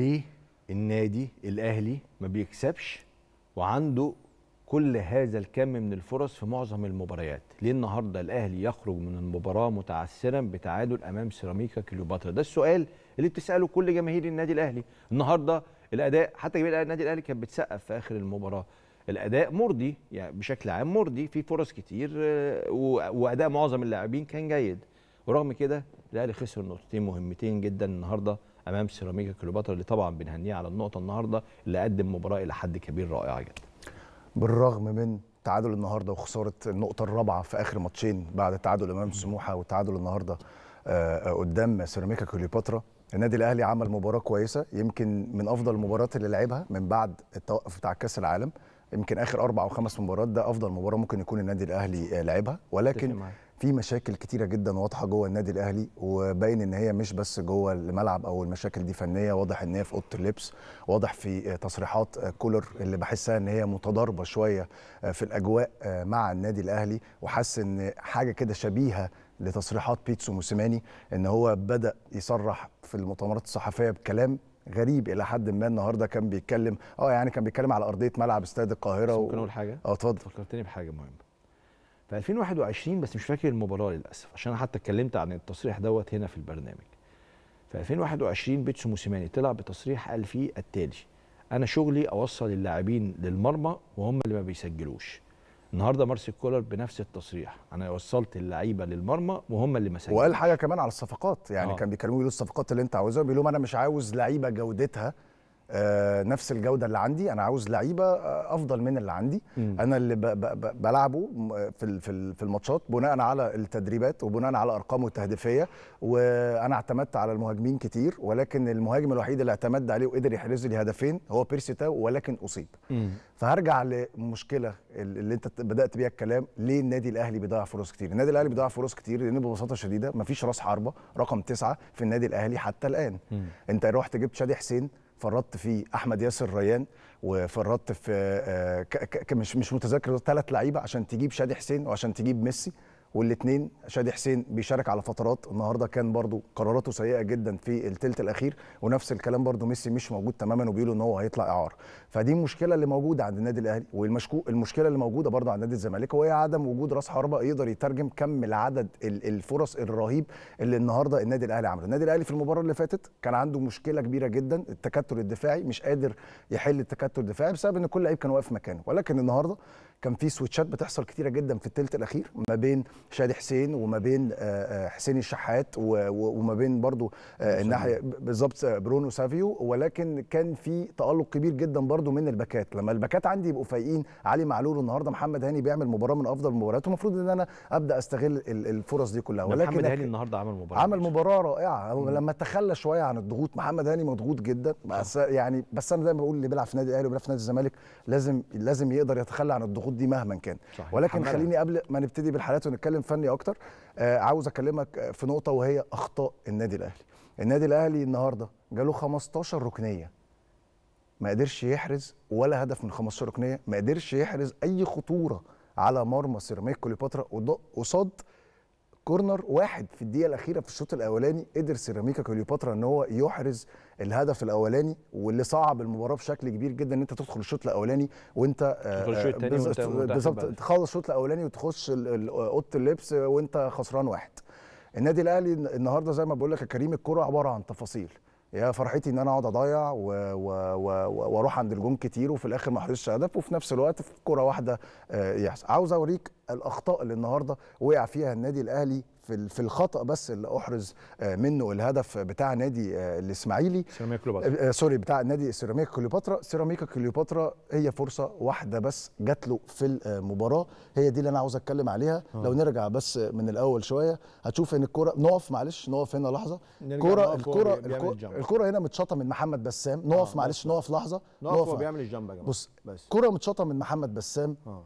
ليه النادي الاهلي ما بيكسبش وعنده كل هذا الكم من الفرص في معظم المباريات ليه النهارده الاهلي يخرج من المباراه متعثرا بتعادل امام سيراميكا كليوباترا ده السؤال اللي بتساله كل جماهير النادي الاهلي النهارده الاداء حتى جماهير النادي الاهلي كانت بتسقف في اخر المباراه الاداء مرضي يعني بشكل عام مرضي في فرص كتير آه، واداء معظم اللاعبين كان جيد ورغم كده الاهلي خسر نقطتين مهمتين جدا النهارده امام سيراميكا كليوباترا اللي طبعا بنهنيه على النقطه النهارده اللي قدم مباراه الى حد كبير رائعه جدا بالرغم من تعادل النهارده وخساره النقطه الرابعه في اخر ماتشين بعد تعادل امام سموحه وتعادل النهارده آه، آه، قدام سيراميكا كليوباترا النادي الاهلي عمل مباراه كويسه يمكن من افضل المباريات اللي لعبها من بعد التوقف بتاع كاس العالم يمكن اخر اربع او خمس مباريات ده افضل مباراه ممكن يكون النادي الاهلي آه، لعبها ولكن في مشاكل كتيره جدا واضحه جوه النادي الاهلي وباين ان هي مش بس جوه الملعب او المشاكل دي فنيه واضح ان هي في اوضه اللبس واضح في تصريحات كولر اللي بحسها ان هي متضاربه شويه في الاجواء مع النادي الاهلي وحاسس ان حاجه كده شبيهه لتصريحات بيتسو موسيماني ان هو بدا يصرح في المؤتمرات الصحفيه بكلام غريب الى حد ما النهارده كان بيتكلم اه يعني كان بيتكلم على ارضيه ملعب استاد القاهره ممكن اقول حاجه اه اتفضل فكرتني بحاجه مهمه في 2021 بس مش فاكر المباراه للاسف عشان انا حتى اتكلمت عن التصريح دوت هنا في البرنامج في 2021 بيتسو موسيماني طلع بتصريح قال فيه التالي انا شغلي اوصل اللاعبين للمرمى وهم اللي ما بيسجلوش النهارده مارسيل كولر بنفس التصريح انا وصلت اللعيبه للمرمى وهم اللي سجلوش وقال حاجه كمان على الصفقات يعني آه. كان بيكلموا يقولوا الصفقات اللي انت عاوزها بيقول انا مش عاوز لعيبه جودتها آه، نفس الجوده اللي عندي انا عاوز لعيبه آه، افضل من اللي عندي م. انا اللي بلعبه في في الماتشات بناء على التدريبات وبناء على ارقامه التهديفيه وانا اعتمدت على المهاجمين كتير ولكن المهاجم الوحيد اللي اعتمد عليه وقدر يحرز لي هدفين هو بيرسي تاو ولكن اصيب فهرجع لمشكله اللي انت بدات بيها الكلام ليه النادي الاهلي بيضيع فرص كتير النادي الاهلي بيضيع فرص كتير لان ببساطه شديده مفيش راس حربه رقم تسعة في النادي الاهلي حتى الان م. انت رحت جبت شادي حسين فرطت في احمد ياسر ريان وفرطت في آه، آه، مش مش متذكر ثلاث لعيبه عشان تجيب شادي حسين وعشان تجيب ميسي والاثنين شادي حسين بيشارك على فترات النهارده كان برضو قراراته سيئه جدا في الثلث الاخير ونفس الكلام برضو ميسي مش موجود تماما وبيقولوا ان هو هيطلع اعاره فدي المشكله اللي موجوده عند النادي الاهلي والمشكو المشكله اللي موجوده برضو عند نادي الزمالك وهي عدم وجود راس حربه يقدر يترجم كم العدد الفرص الرهيب اللي النهارده النادي الاهلي عمله النادي الاهلي في المباراه اللي فاتت كان عنده مشكله كبيره جدا التكتل الدفاعي مش قادر يحل التكتل الدفاعي بسبب ان كل لعيب كان واقف مكانه ولكن النهارده كان في سويتشات بتحصل كتيره جدا في الثلث الاخير ما بين شادي حسين وما بين آه، آه، حسين الشحات وما بين برضو آه، الناحيه بالظبط برونو سافيو ولكن كان في تالق كبير جدا برضو من الباكات لما الباكات عندي يبقوا فايقين علي معلول النهارده محمد هاني بيعمل مباراه من افضل مباراته المفروض ان انا ابدا استغل الفرص دي كلها ولكن محمد هاني النهارده عمل مباراه عمل مباراه رائعه مم. لما تخلى شويه عن الضغوط محمد هاني مضغوط جدا بس يعني بس انا دايما بقول اللي بيلعب في نادي الاهلي وبيلعب في نادي الزمالك لازم لازم يقدر يتخلى عن الضغوط العقود دي مهما كان صحيح. ولكن حملها. خليني قبل ما نبتدي بالحالات ونتكلم فني اكتر آه عاوز اكلمك في نقطه وهي اخطاء النادي الاهلي النادي الاهلي النهارده جاله 15 ركنيه ما قدرش يحرز ولا هدف من 15 ركنيه ما قدرش يحرز اي خطوره على مرمى سيراميك كليوباترا قصاد كورنر واحد في الدقيقه الاخيره في الشوط الاولاني قدر سيراميكا كليوباترا ان هو يحرز الهدف الاولاني واللي صعب المباراه بشكل كبير جدا ان انت تدخل الشوط الاولاني وانت آه، بالظبط تخلص الشوط الاولاني وتخش اوضه اللبس وانت خسران واحد النادي الاهلي النهارده زي ما بقول لك يا كريم الكوره عباره عن تفاصيل يا فرحتي ان انا اقعد اضيع واروح عند الجون كتير وفي الاخر ما احرزش هدف وفي نفس الوقت في كوره واحده آه، يحصل عاوز اوريك الاخطاء اللي النهارده وقع فيها النادي الاهلي في في الخطا بس اللي احرز آه، منه الهدف بتاع نادي آه، الاسماعيلي سيراميكا كليوباترا آه، سوري بتاع نادي سيراميكا كليوباترا سيراميكا كليوباترا هي فرصه واحده بس جات له في المباراه هي دي اللي انا عاوز اتكلم عليها أوه. لو نرجع بس من الاول شويه هتشوف ان الكره نقف معلش نقف هنا لحظه الكره الكره الكره هنا متشاطه من محمد بسام نقف معلش نقف لحظه نقف هو بيعمل الجنب يا جماعه بص كره متشاطه من محمد بسام أوه.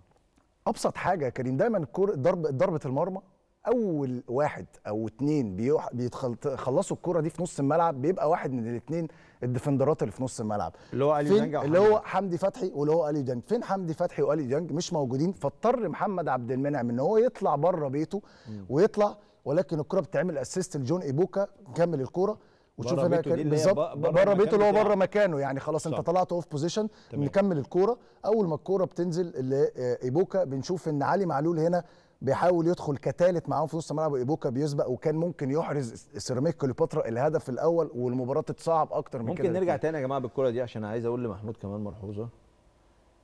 ابسط حاجه يا كريم دايما الكره ضرب ضربه المرمى اول واحد او اتنين بيخلصوا الكره دي في نص الملعب بيبقى واحد من الاتنين الديفندرات اللي في نص الملعب اللي هو اليو ديانج اللي هو حمدي فتحي واللي هو اليو ديانج فين حمدي فتحي واليو ديانج مش موجودين فاضطر محمد عبد المنعم ان هو يطلع بره بيته ويطلع ولكن الكره بتعمل اسيست لجون ايبوكا كمل الكره وتشوف هنا بالظبط بره بيته اللي هو بره مكانه يعني خلاص صح. انت طلعت اوف بوزيشن نكمل الكوره اول ما الكوره بتنزل لايبوكا آه، بنشوف ان علي معلول هنا بيحاول يدخل كثالث معاهم في نص الملعب ايبوكا بيسبق وكان ممكن يحرز سيراميك كليوباترا الهدف الاول والمباراه تتصعب اكتر من ممكن كده ممكن نرجع تاني يا جماعه بالكره دي عشان عايز اقول لمحمود كمان ملحوظه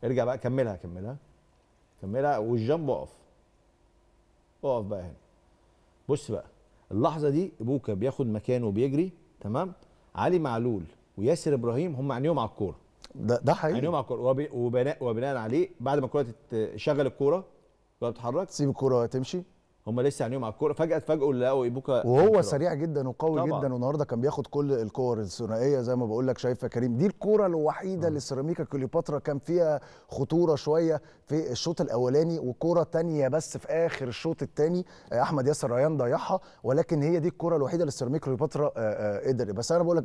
ارجع بقى كملها كملها كملها والجنب اقف اقف بقى هنا بص بقى اللحظه دي ابوكا بياخد مكانه وبيجري تمام علي معلول وياسر ابراهيم هم عينيهم على الكوره ده ده حقيقي عينيهم على الكوره وبناء وبناء عليه بعد ما الكوره شغل الكوره الكوره بتتحرك سيب الكوره وهتمشي هم لسه عينيهم على الكوره فجاه اتفاجئوا لقوا ايبوكا وهو سريع جدا وقوي طبعا. جدا والنهارده كان بياخد كل الكور الثنائيه زي ما بقول لك شايفه كريم دي الكوره الوحيده اللي سيراميكا كليوباترا كان فيها خطوره شويه في الشوط الاولاني وكوره ثانيه بس في اخر الشوط الثاني احمد ياسر ريان ضيعها ولكن هي دي الكوره الوحيده اللي سيراميكا كليوباترا آه، آه، قدر بس انا بقول لك